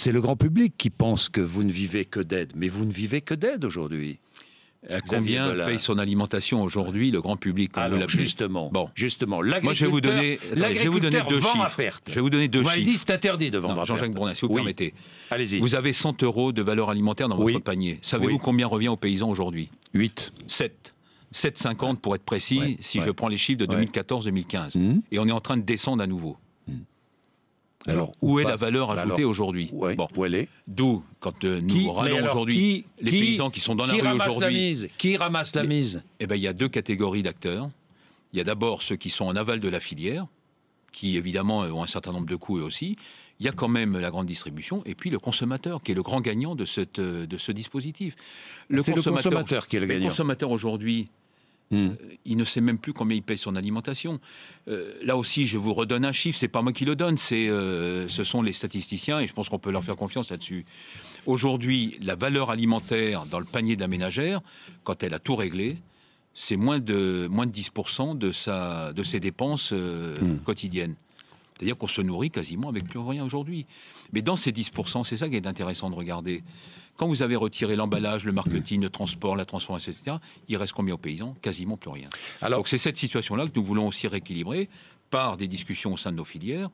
C'est le grand public qui pense que vous ne vivez que d'aide, mais vous ne vivez que d'aide aujourd'hui. Euh, combien paye son alimentation aujourd'hui le grand public Alors, Justement. Bon. Justement. Moi, je vais vous donner, je vais vous donner deux chiffres. Je vais vous donner deux c'est interdit de vendre. Jean-Jacques Bourdin, si vous permettez. Allez-y. Vous avez 100 euros de valeur alimentaire dans votre panier. Savez-vous combien revient aux paysans aujourd'hui 8. 7. 7,50 pour être précis, si je prends les chiffres de 2014-2015. Mmh. Et on est en train de descendre à nouveau. Alors, où est la valeur ajoutée aujourd'hui D'où, quand euh, nous aujourd'hui, les paysans qui sont dans la rue aujourd'hui... Qui ramasse la mise Eh bien, il y a deux catégories d'acteurs. Il y a d'abord ceux qui sont en aval de la filière, qui évidemment euh, ont un certain nombre de coûts eux aussi. Il y a quand même la grande distribution et puis le consommateur qui est le grand gagnant de, cette, euh, de ce dispositif. Ah, le, le consommateur qui est le gagnant. Le consommateur aujourd'hui, Hmm. Euh, il ne sait même plus combien il paye son alimentation. Euh, là aussi, je vous redonne un chiffre, c'est pas moi qui le donne, c'est, euh, ce sont les statisticiens et je pense qu'on peut leur faire confiance là-dessus. Aujourd'hui, la valeur alimentaire dans le panier de la ménagère, quand elle a tout réglé, c'est moins de, moins de 10% de, sa, de ses dépenses hmm. quotidiennes. C'est-à-dire qu'on se nourrit quasiment avec plus rien aujourd'hui. Mais dans ces 10%, c'est ça qui est intéressant de regarder. Quand vous avez retiré l'emballage, le marketing, le transport, la transformation, etc., il reste combien aux paysans Quasiment plus rien. Alors... Donc c'est cette situation-là que nous voulons aussi rééquilibrer par des discussions au sein de nos filières,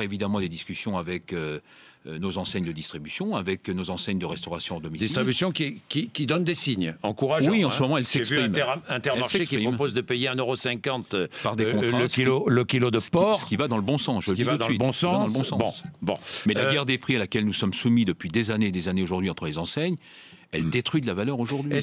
évidemment des discussions avec euh, euh, nos enseignes de distribution, avec nos enseignes de restauration en domicile. Distribution qui, qui, donne des signes, encourageant. Oui, en hein. ce moment, elle s'exprime. J'ai vu Intermarché qui propose de payer 1,50€ Par des euh, le, kilo, le kilo de porc. Ce qui, va dans le bon sens, je le dis va dans, Le bon sens. bon Bon, Mais la guerre des prix à laquelle nous sommes soumis depuis des années et des années aujourd'hui entre les enseignes, elle détruit de la valeur aujourd'hui.